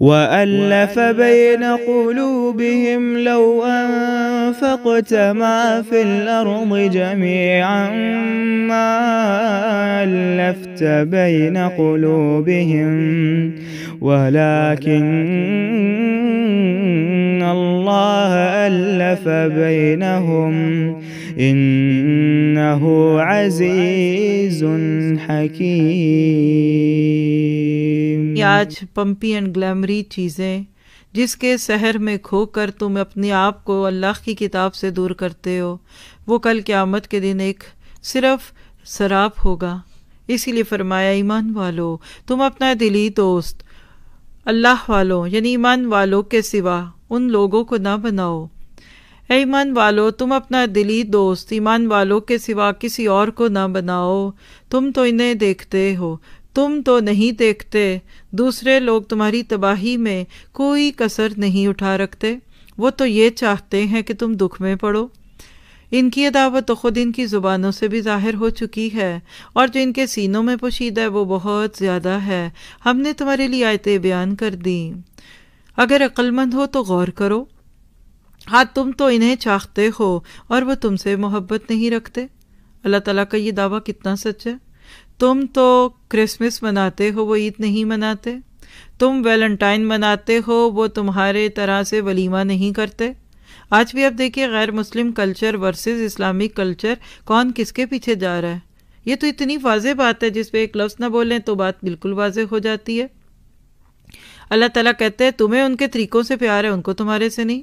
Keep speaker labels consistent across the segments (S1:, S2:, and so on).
S1: وألف بين قلوبهم لو أنفقت ما في الأرض جميعا ما ألفت بين قلوبهم ولكن الله ألف بينهم إنه عزيز حكيم आज पंपी एंड ग्लैमरी चीज़ें जिसके शहर में खोकर तुम अपने आप को अल्लाह की किताब से दूर करते हो वो कल क़्यामत के दिन एक सिर्फ शराब होगा इसीलिए फरमाया ईमान वालों तुम अपना दिली दोस्त अल्लाह वालों यानी ईमान वालों के सिवा उन लोगों को ना बनाओ ए ईमान वालों तुम अपना दिली दोस्त ईमान वालों के सिवा किसी और को ना बनाओ तुम तो इन्हें देखते हो तुम तो नहीं देखते दूसरे लोग तुम्हारी तबाही में कोई कसर नहीं उठा रखते वो तो ये चाहते हैं कि तुम दुख में पड़ो इनकी अदावत तो ख़ुद इनकी ज़ुबानों से भी ज़ाहिर हो चुकी है और जो इनके सीनों में पोशीदा है वो बहुत ज़्यादा है हमने तुम्हारे लिए आयतें बयान कर दी अगर अक्लमंद हो तो गौर करो हाँ तुम तो इन्हें चाहते हो और वो तुमसे मोहब्बत नहीं रखते अल्लाह ताला का ये दावा कितना सच है तुम तो क्रिसमस मनाते हो वो ईद नहीं मनाते तुम वैलेंटाइन मनाते हो वो तुम्हारे तरह से वलीमा नहीं करते आज भी आप देखिए गैर मुस्लिम कल्चर वर्सेस इस्लामिक कल्चर कौन किसके पीछे जा रहा है ये तो इतनी वाज बात है जिस एक लफ्ज़ ना बोलें तो बात बिल्कुल वाज हो जाती है अल्लाह ताला कहते हैं तुम्हें उनके तरीक़ों से प्यार है उनको तुम्हारे से नहीं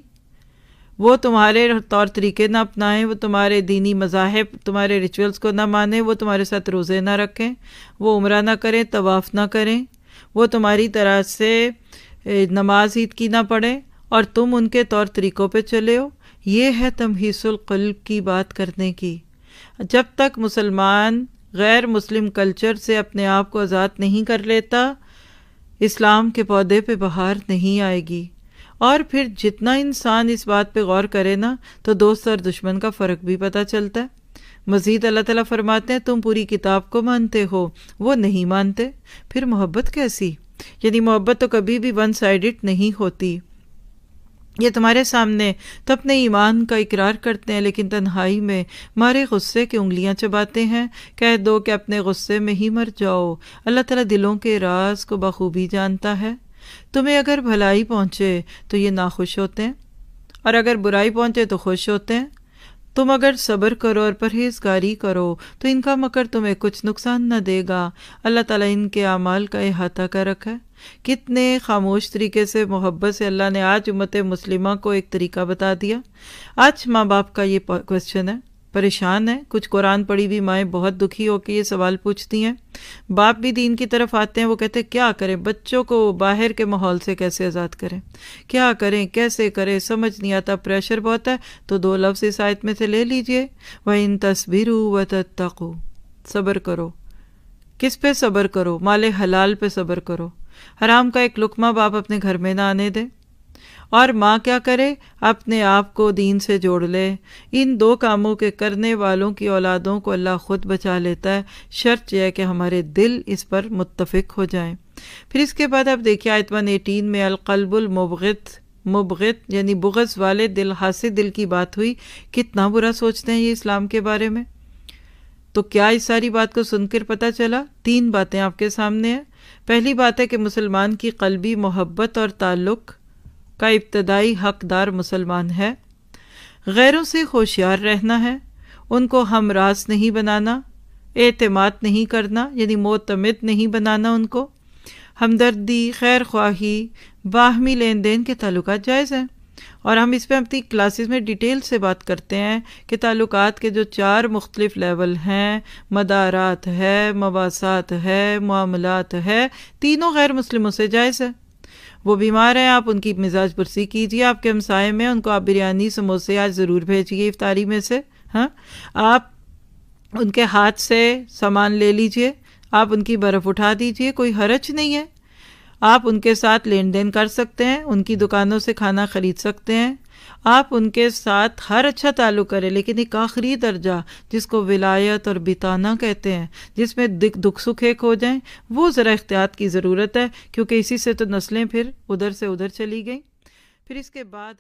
S1: वो तुम्हारे तौर तरीके ना अपनाएं वो तुम्हारे दीनी मज़ाहब तुम्हारे रिचुअल्स को ना माने वो तुम्हारे साथ रोज़े ना रखें वो उम्र ना करें तवाफ़ ना करें वो तुम्हारी तरह से नमाज ईद की ना पढ़ें और तुम उनके तौर तरीक़ों पर चले हो ये है तमहीसुल्कल्ब की बात करने की जब तक मुसलमान गैर मुस्लिम कल्चर से अपने आप को आज़ाद नहीं कर लेता इस्लाम के पौधे पे बहार नहीं आएगी और फिर जितना इंसान इस बात पे गौर करे ना तो दोस्त और दुश्मन का फ़र्क भी पता चलता है मज़ीद अल्लाह ताला फरमाते हैं तुम पूरी किताब को मानते हो वो नहीं मानते फिर मोहब्बत कैसी यानी मोहब्बत तो कभी भी वन साइडेड नहीं होती ये तुम्हारे सामने तो अपने ईमान का इकरार करते हैं लेकिन तन्हाई में मारे गुस्से की उंगलियां चबाते हैं कह दो कि अपने गुस्से में ही मर जाओ अल्लाह ताला दिलों के राज को बखूबी जानता है तुम्हें अगर भलाई पहुँचे तो ये नाखुश होते हैं और अगर बुराई पहुँचे तो खुश होते हैं तुम अगर सब्र करो और परहेजगारी करो तो इनका मकर तुम्हें कुछ नुकसान न देगा अल्लाह ताला इनके अमाल का अहाता कर रखा है कितने खामोश तरीके से मोहब्बत से अल्लाह ने आज उम्मत मुस्लिमा को एक तरीका बता दिया आज माँ बाप का ये क्वेश्चन है परेशान है कुछ कुरान पढ़ी हुई माएँ बहुत दुखी होकर ये सवाल पूछती हैं बाप भी दीन की तरफ आते हैं वो कहते हैं क्या करें बच्चों को बाहर के माहौल से कैसे आज़ाद करें क्या करें कैसे करें समझ नहीं आता प्रेशर बहुत है तो दो लफ्ज़ इस आयत में से ले लीजिए वह इन तस्वीर व तको सब्र करो किस पे सब्र करो माले हलाल पे सब्र करो हराम का एक लुकमा बाप अपने घर में ना आने दें और माँ क्या करे अपने आप को दीन से जोड़ ले इन दो कामों के करने वालों की औलादों को अल्लाह खुद बचा लेता है शर्त यह कि हमारे दिल इस पर मुतफिक हो जाएं फिर इसके बाद आप देखिए आयत वन एटीन में अलकलबुलमबित मुबित यानी बुगस वाले दिल हासे दिल की बात हुई कितना बुरा सोचते हैं ये इस्लाम के बारे में तो क्या इस सारी बात को सुनकर पता चला तीन बातें आपके सामने हैं पहली बात है कि मुसलमान की कलबी मोहब्बत और ताल्लुक़ का इब्तदाई हकदार मुसलमान है गैरों से होशियार रहना है उनको हम रास नहीं बनाना एतमाद नहीं करना यानी मोतमद नहीं बनाना उनको हमदर्दी खैर ख्वाही बाहमी लेन देन के तल्ल जायज़ हैं और हम इस पर अपनी क्लासेस में डिटेल से बात करते हैं कि ताल्लुक के जो चार मुख्तलिफ लेवल हैं मदारात है मवासात है मामलात है तीनों गैर मुस्लिमों से जायज़ है वो बीमार हैं आप उनकी मिजाज पुरसी कीजिए आपके हमसाय में उनको आप बिरयानी समोसे आज ज़रूर भेजिए इफ्तारी में से हाँ आप उनके हाथ से सामान ले लीजिए आप उनकी बर्फ़ उठा दीजिए कोई हरच नहीं है आप उनके साथ लेन देन कर सकते हैं उनकी दुकानों से खाना ख़रीद सकते हैं आप उनके साथ हर अच्छा ताल्लुक करें लेकिन एक आखिरी दर्जा जिसको विलायत और बिताना कहते हैं जिसमें दिख दुख सुख एक हो जाए वो ज़रा एहतियात की ज़रूरत है क्योंकि इसी से तो नस्लें फिर उधर से उधर चली गई फिर इसके बाद